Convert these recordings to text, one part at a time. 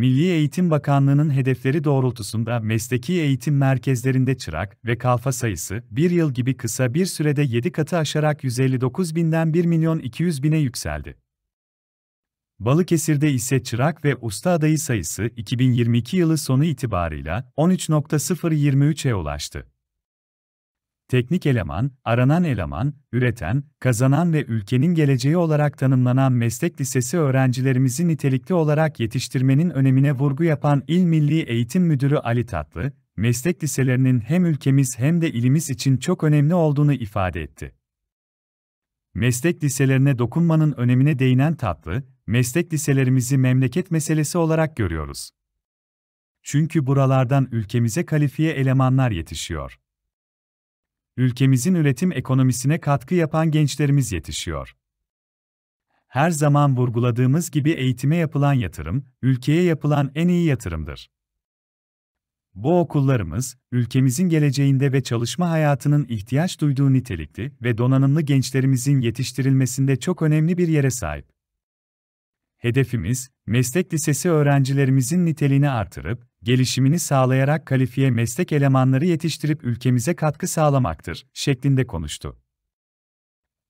Milli Eğitim Bakanlığı'nın hedefleri doğrultusunda mesleki eğitim merkezlerinde çırak ve kalfa sayısı bir yıl gibi kısa bir sürede 7 katı aşarak 159 binden 1 milyon 200 bine yükseldi. Balıkesir'de ise çırak ve usta adayı sayısı 2022 yılı sonu itibarıyla 13.023'e ulaştı teknik eleman, aranan eleman, üreten, kazanan ve ülkenin geleceği olarak tanımlanan meslek lisesi öğrencilerimizi nitelikli olarak yetiştirmenin önemine vurgu yapan İl Milli Eğitim Müdürü Ali Tatlı, meslek liselerinin hem ülkemiz hem de ilimiz için çok önemli olduğunu ifade etti. Meslek liselerine dokunmanın önemine değinen Tatlı, meslek liselerimizi memleket meselesi olarak görüyoruz. Çünkü buralardan ülkemize kalifiye elemanlar yetişiyor ülkemizin üretim ekonomisine katkı yapan gençlerimiz yetişiyor. Her zaman vurguladığımız gibi eğitime yapılan yatırım, ülkeye yapılan en iyi yatırımdır. Bu okullarımız, ülkemizin geleceğinde ve çalışma hayatının ihtiyaç duyduğu nitelikli ve donanımlı gençlerimizin yetiştirilmesinde çok önemli bir yere sahip. Hedefimiz, meslek lisesi öğrencilerimizin niteliğini artırıp, gelişimini sağlayarak kalifiye meslek elemanları yetiştirip ülkemize katkı sağlamaktır, şeklinde konuştu.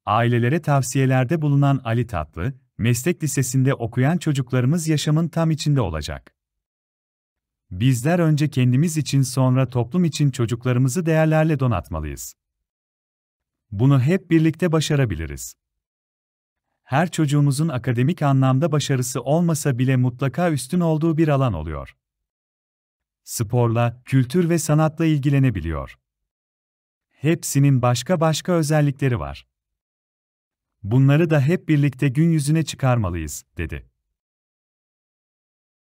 Ailelere tavsiyelerde bulunan Ali Tatlı, meslek lisesinde okuyan çocuklarımız yaşamın tam içinde olacak. Bizler önce kendimiz için sonra toplum için çocuklarımızı değerlerle donatmalıyız. Bunu hep birlikte başarabiliriz. Her çocuğumuzun akademik anlamda başarısı olmasa bile mutlaka üstün olduğu bir alan oluyor sporla, kültür ve sanatla ilgilenebiliyor. Hepsinin başka başka özellikleri var. Bunları da hep birlikte gün yüzüne çıkarmalıyız, dedi.